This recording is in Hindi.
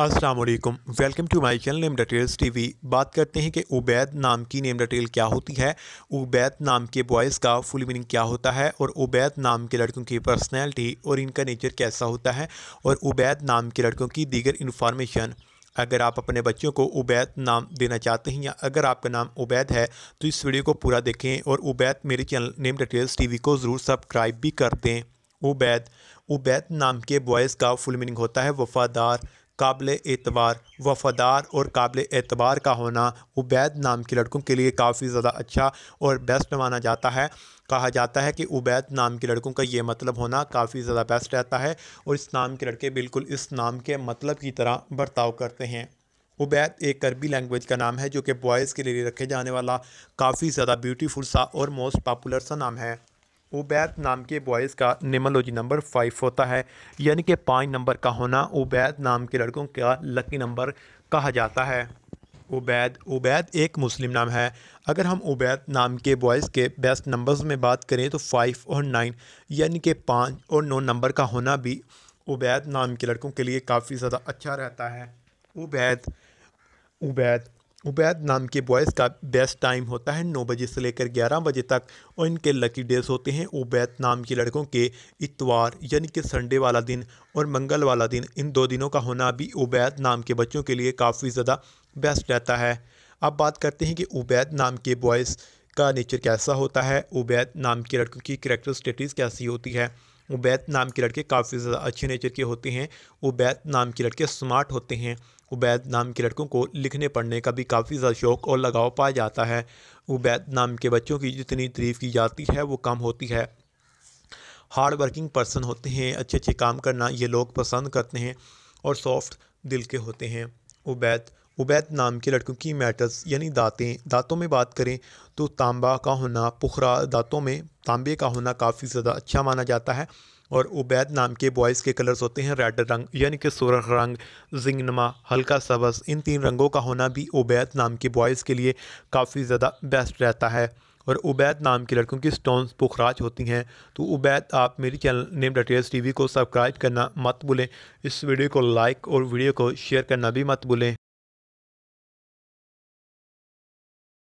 Aslam welcome to my channel name T V बात करते हैं कि उबैद नाम की नेम डटेल क्या होती है उबैद नाम के बॉयज़ का फुल मीनिंग क्या होता है और उबैद नाम के लड़कों की पर्सनैलिटी और इनका नेचर कैसा होता है और उबैद नाम के लड़कों की दीगर इन्फॉर्मेशन अगर आप अपने बच्चों को उबैद नाम देना चाहते हैं या अगर आपका नाम उबैद है तो इस वीडियो को पूरा देखें और उबैद मेरे चैनल नेम डटेल्स टी को ज़रूर सब्सक्राइब भी कर दें उबैद उबैद नाम के बॉयज़ का फुल मीनिंग होता है वफ़ादार काबिल एतबार वफ़ादार और काबिल एतबार का होना उबैद नाम के लड़कों के लिए काफ़ी ज़्यादा अच्छा और बेस्ट माना जाता है कहा जाता है कि उबैद नाम के लड़कों का ये मतलब होना काफ़ी ज़्यादा बेस्ट रहता है और इस नाम के लड़के बिल्कुल इस नाम के मतलब की तरह बर्ताव करते हैं उबैद एक अरबी लैंग्वेज का नाम है जो कि बॉयज़ के लिए रखे जाने वाला काफ़ी ज़्यादा ब्यूटीफुल सा और मोस्ट पॉपुलर सा नाम है उबैद नाम के बॉयज़ का निमोलॉजी नंबर फाइव होता है यानी कि पाँच नंबर का होना उबैद नाम के लड़कों का लकी नंबर कहा जाता है उबैद उबैद एक मुस्लिम नाम है अगर हम उबैद नाम के बॉयज़ के बेस्ट नंबर्स में बात करें तो फ़ाइव और नाइन यानी कि पाँच और नौ नंबर का होना भी उबैद नाम के लड़कों के लिए काफ़ी ज़्यादा अच्छा रहता है उबैद उबैद उबैद नाम के बॉयज़ का बेस्ट टाइम होता है नौ बजे से लेकर ग्यारह बजे तक और इनके लकी डेज होते हैं उबैद नाम के लड़कों के इतवार यानी कि संडे वाला दिन और मंगल वाला दिन इन दो दिनों का होना भी उबैद नाम के बच्चों के लिए काफ़ी ज़्यादा बेस्ट रहता है अब बात करते हैं कि उबैद नाम के बॉयज़ का नेचर कैसा होता है उबैद नाम के लड़कों की करेक्टर स्टेटिस कैसी होती है उबैद नाम के लड़के काफ़ी ज़्यादा अच्छे नेचर के होते हैं उबैद नाम के लड़के स्मार्ट होते हैं उबैद नाम के लड़कों को लिखने पढ़ने का भी काफ़ी ज़्यादा शौक़ और लगाव पाया जाता है उबैद नाम के बच्चों की जितनी तारीफ़ की जाती है वो कम होती है हार्ड वर्किंग पर्सन होते हैं अच्छे अच्छे काम करना ये लोग पसंद करते हैं और सॉफ्ट दिल के होते हैं उबैद उबैद नाम के लड़कों की मेटल्स यानी दांतें दांतों में बात करें तो तांबा का होना पुखरा दांतों में तांबे का होना काफ़ी ज़्यादा अच्छा माना जाता है और उबैद नाम के बॉयज़ के कलर्स होते हैं रेड रंग यानी कि सुरख रंग जिंगनमा हल्का सबस इन तीन रंगों का होना भी उबैद नाम के बॉयज़ के लिए काफ़ी ज़्यादा बेस्ट रहता है और उबैद नाम के लड़कों की स्टोन्स पुखराज होती हैं तो उबैद आप मेरी चैनल नेम डटेस वी को सब्सक्राइब करना मत भूलें इस वीडियो को लाइक और वीडियो को शेयर करना भी मत भूलें